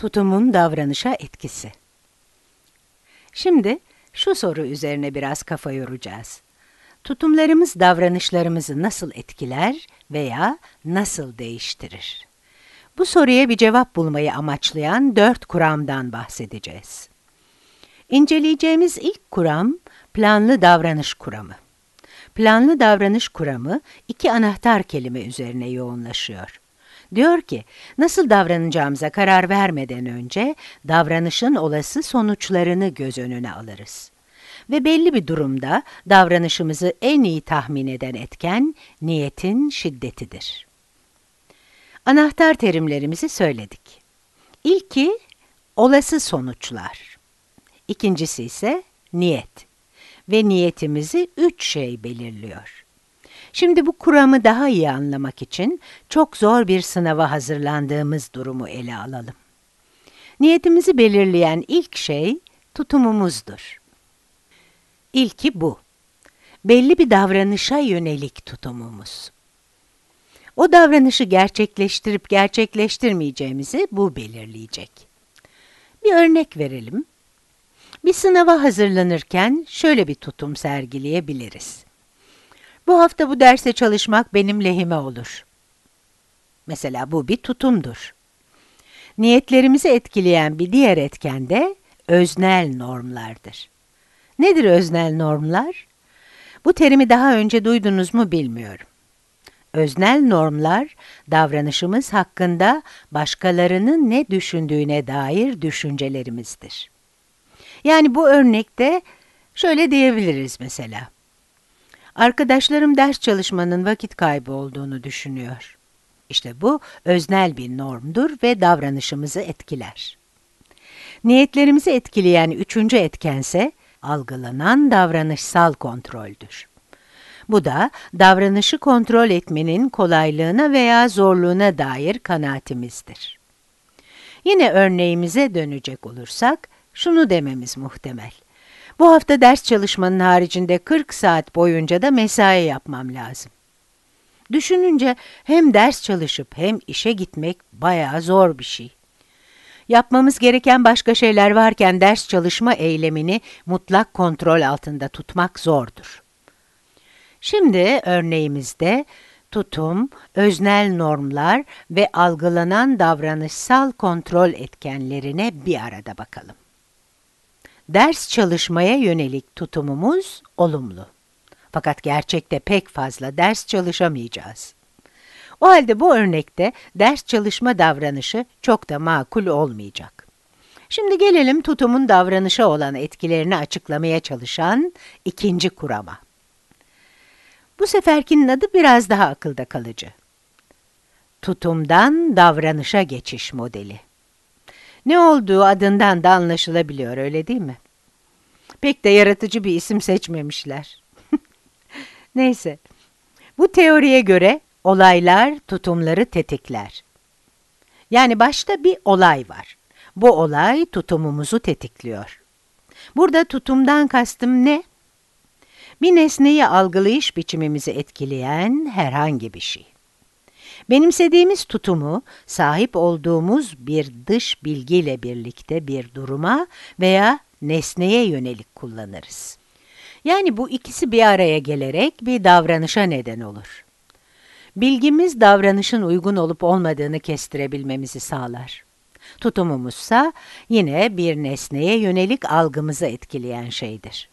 Tutumun davranışa etkisi. Şimdi şu soru üzerine biraz kafa yoracağız. Tutumlarımız davranışlarımızı nasıl etkiler veya nasıl değiştirir? Bu soruya bir cevap bulmayı amaçlayan dört kuramdan bahsedeceğiz. İnceleyeceğimiz ilk kuram, planlı davranış kuramı. Planlı davranış kuramı iki anahtar kelime üzerine yoğunlaşıyor. Diyor ki, nasıl davranacağımıza karar vermeden önce davranışın olası sonuçlarını göz önüne alırız. Ve belli bir durumda davranışımızı en iyi tahmin eden etken niyetin şiddetidir. Anahtar terimlerimizi söyledik. İlki olası sonuçlar. İkincisi ise niyet ve niyetimizi üç şey belirliyor. Şimdi bu kuramı daha iyi anlamak için çok zor bir sınava hazırlandığımız durumu ele alalım. Niyetimizi belirleyen ilk şey tutumumuzdur. İlki bu. Belli bir davranışa yönelik tutumumuz. O davranışı gerçekleştirip gerçekleştirmeyeceğimizi bu belirleyecek. Bir örnek verelim. Bir sınava hazırlanırken şöyle bir tutum sergileyebiliriz. Bu hafta bu derse çalışmak benim lehime olur. Mesela bu bir tutumdur. Niyetlerimizi etkileyen bir diğer etken de öznel normlardır. Nedir öznel normlar? Bu terimi daha önce duydunuz mu bilmiyorum. Öznel normlar, davranışımız hakkında başkalarının ne düşündüğüne dair düşüncelerimizdir. Yani bu örnekte şöyle diyebiliriz mesela. Arkadaşlarım ders çalışmanın vakit kaybı olduğunu düşünüyor. İşte bu öznel bir normdur ve davranışımızı etkiler. Niyetlerimizi etkileyen üçüncü etkense algılanan davranışsal kontroldür. Bu da davranışı kontrol etmenin kolaylığına veya zorluğuna dair kanaatimizdir. Yine örneğimize dönecek olursak şunu dememiz muhtemel. Bu hafta ders çalışmanın haricinde 40 saat boyunca da mesai yapmam lazım. Düşününce hem ders çalışıp hem işe gitmek bayağı zor bir şey. Yapmamız gereken başka şeyler varken ders çalışma eylemini mutlak kontrol altında tutmak zordur. Şimdi örneğimizde tutum, öznel normlar ve algılanan davranışsal kontrol etkenlerine bir arada bakalım ders çalışmaya yönelik tutumumuz olumlu. Fakat gerçekte pek fazla ders çalışamayacağız. O halde bu örnekte ders çalışma davranışı çok da makul olmayacak. Şimdi gelelim tutumun davranışa olan etkilerini açıklamaya çalışan ikinci kurama. Bu seferkinin adı biraz daha akılda kalıcı. Tutumdan davranışa geçiş modeli. Ne olduğu adından da anlaşılabiliyor öyle değil mi? Pek de yaratıcı bir isim seçmemişler. Neyse, bu teoriye göre olaylar tutumları tetikler. Yani başta bir olay var. Bu olay tutumumuzu tetikliyor. Burada tutumdan kastım ne? Bir nesneyi algılayış biçimimizi etkileyen herhangi bir şey. Benimsediğimiz tutumu sahip olduğumuz bir dış bilgiyle birlikte bir duruma veya nesneye yönelik kullanırız. Yani bu ikisi bir araya gelerek bir davranışa neden olur. Bilgimiz davranışın uygun olup olmadığını kestirebilmemizi sağlar. Tutumumuzsa yine bir nesneye yönelik algımızı etkileyen şeydir.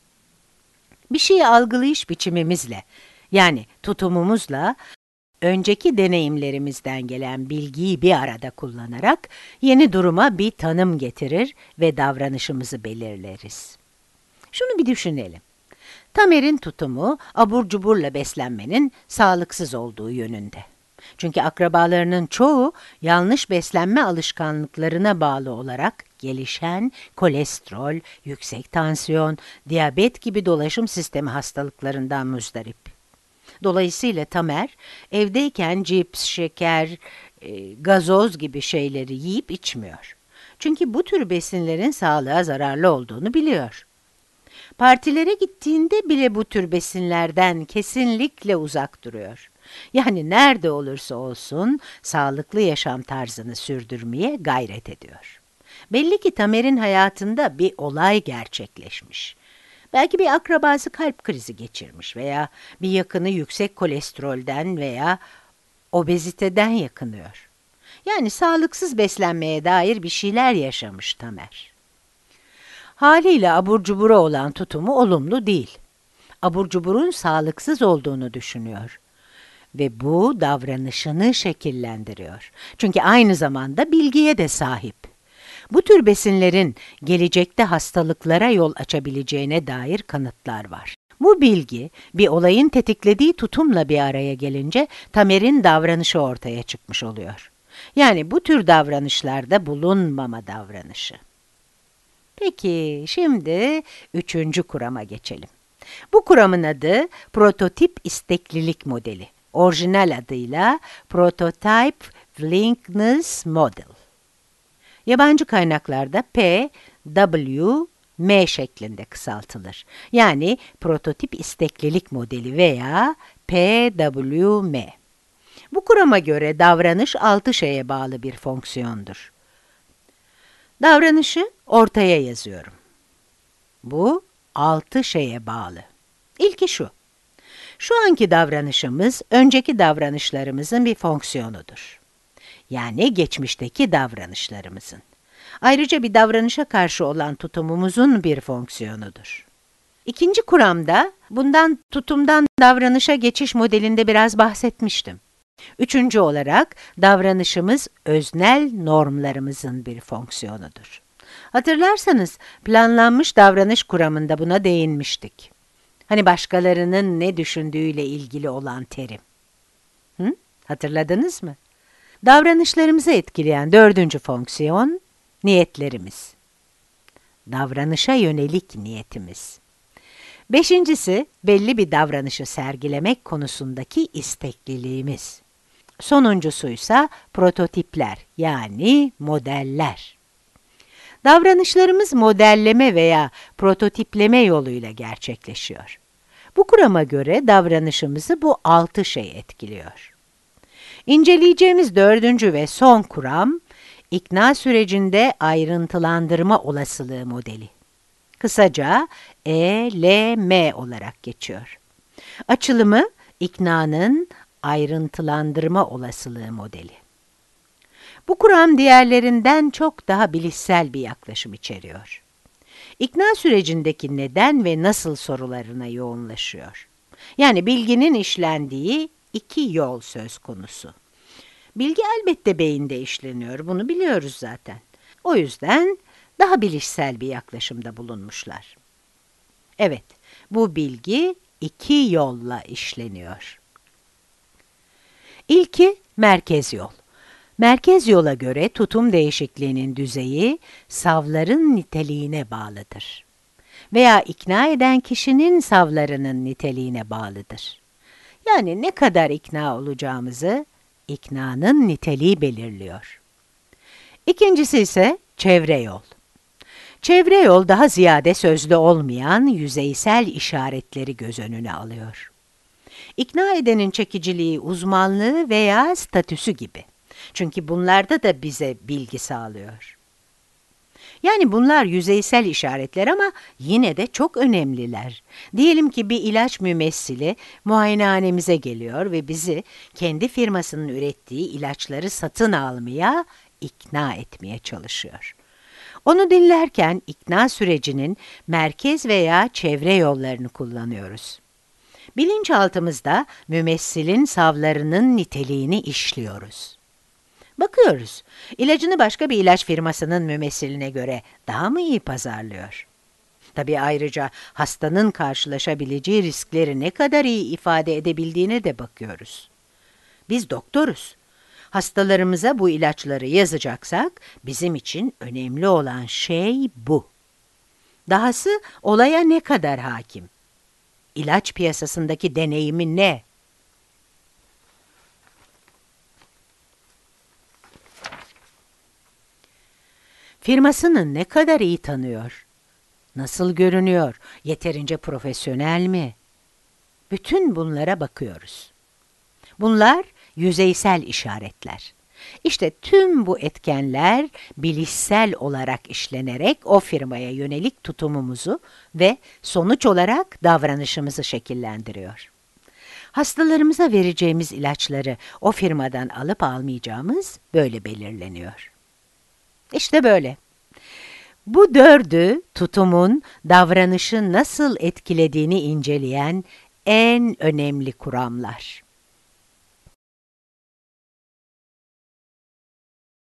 Bir şeyi algılayış biçimimizle, yani tutumumuzla önceki deneyimlerimizden gelen bilgiyi bir arada kullanarak yeni duruma bir tanım getirir ve davranışımızı belirleriz. Şunu bir düşünelim. Tamer'in tutumu abur cuburla beslenmenin sağlıksız olduğu yönünde. Çünkü akrabalarının çoğu yanlış beslenme alışkanlıklarına bağlı olarak gelişen kolesterol, yüksek tansiyon, diyabet gibi dolaşım sistemi hastalıklarından müzdarip. Dolayısıyla Tamer evdeyken cips, şeker, e, gazoz gibi şeyleri yiyip içmiyor. Çünkü bu tür besinlerin sağlığa zararlı olduğunu biliyor. Partilere gittiğinde bile bu tür besinlerden kesinlikle uzak duruyor. Yani nerede olursa olsun sağlıklı yaşam tarzını sürdürmeye gayret ediyor. Belli ki Tamer'in hayatında bir olay gerçekleşmiş. Belki bir akrabası kalp krizi geçirmiş veya bir yakını yüksek kolesterolden veya obeziteden yakınıyor. Yani sağlıksız beslenmeye dair bir şeyler yaşamış Tamer. Haliyle abur cubura olan tutumu olumlu değil. Abur cuburun sağlıksız olduğunu düşünüyor ve bu davranışını şekillendiriyor. Çünkü aynı zamanda bilgiye de sahip. Bu tür besinlerin gelecekte hastalıklara yol açabileceğine dair kanıtlar var. Bu bilgi bir olayın tetiklediği tutumla bir araya gelince Tamer'in davranışı ortaya çıkmış oluyor. Yani bu tür davranışlarda bulunmama davranışı. Peki şimdi üçüncü kurama geçelim. Bu kuramın adı prototip isteklilik modeli. Orijinal adıyla Prototype Willingness Model. Yabancı kaynaklarda P, W, M şeklinde kısaltılır. Yani prototip isteklilik modeli veya PWM. Bu kurama göre davranış altı şeye bağlı bir fonksiyondur. Davranışı ortaya yazıyorum. Bu altı şeye bağlı. İlki şu. Şu anki davranışımız önceki davranışlarımızın bir fonksiyonudur yani geçmişteki davranışlarımızın. Ayrıca bir davranışa karşı olan tutumumuzun bir fonksiyonudur. İkinci kuramda bundan tutumdan davranışa geçiş modelinde biraz bahsetmiştim. Üçüncü olarak davranışımız öznel normlarımızın bir fonksiyonudur. Hatırlarsanız planlanmış davranış kuramında buna değinmiştik. Hani başkalarının ne düşündüğüyle ilgili olan terim. Hı? Hatırladınız mı? Davranışlarımızı etkileyen dördüncü fonksiyon, niyetlerimiz. Davranışa yönelik niyetimiz. Beşincisi, belli bir davranışı sergilemek konusundaki istekliliğimiz. Sonuncusu ise prototipler yani modeller. Davranışlarımız modelleme veya prototipleme yoluyla gerçekleşiyor. Bu kurama göre davranışımızı bu altı şey etkiliyor. İnceleyeceğimiz dördüncü ve son kuram, ikna sürecinde ayrıntılandırma olasılığı modeli. Kısaca ELM olarak geçiyor. Açılımı iknanın ayrıntılandırma olasılığı modeli. Bu kuram diğerlerinden çok daha bilişsel bir yaklaşım içeriyor. İkna sürecindeki neden ve nasıl sorularına yoğunlaşıyor. Yani bilginin işlendiği iki yol söz konusu. Bilgi elbette beyinde işleniyor, bunu biliyoruz zaten. O yüzden daha bilişsel bir yaklaşımda bulunmuşlar. Evet, bu bilgi iki yolla işleniyor. İlki merkez yol. Merkez yola göre tutum değişikliğinin düzeyi savların niteliğine bağlıdır veya ikna eden kişinin savlarının niteliğine bağlıdır yani ne kadar ikna olacağımızı iknanın niteliği belirliyor. İkincisi ise çevre yol. Çevre yol daha ziyade sözlü olmayan yüzeysel işaretleri göz önüne alıyor. İkna edenin çekiciliği, uzmanlığı veya statüsü gibi. Çünkü bunlarda da bize bilgi sağlıyor. Yani bunlar yüzeysel işaretler ama yine de çok önemliler. Diyelim ki bir ilaç mümessili muayenehanemize geliyor ve bizi kendi firmasının ürettiği ilaçları satın almaya, ikna etmeye çalışıyor. Onu dinlerken ikna sürecinin merkez veya çevre yollarını kullanıyoruz. Bilinçaltımızda mümessilin savlarının niteliğini işliyoruz. Bakıyoruz. İlacını başka bir ilaç firmasının mümessiline göre daha mı iyi pazarlıyor? Tabii ayrıca hastanın karşılaşabileceği riskleri ne kadar iyi ifade edebildiğine de bakıyoruz. Biz doktoruz. Hastalarımıza bu ilaçları yazacaksak bizim için önemli olan şey bu. Dahası olaya ne kadar hakim? İlaç piyasasındaki deneyimi ne? Firmasını ne kadar iyi tanıyor? Nasıl görünüyor? Yeterince profesyonel mi? Bütün bunlara bakıyoruz. Bunlar yüzeysel işaretler. İşte tüm bu etkenler bilişsel olarak işlenerek o firmaya yönelik tutumumuzu ve sonuç olarak davranışımızı şekillendiriyor. Hastalarımıza vereceğimiz ilaçları o firmadan alıp almayacağımız böyle belirleniyor. İşte böyle. Bu dördü tutumun davranışı nasıl etkilediğini inceleyen en önemli kuramlar.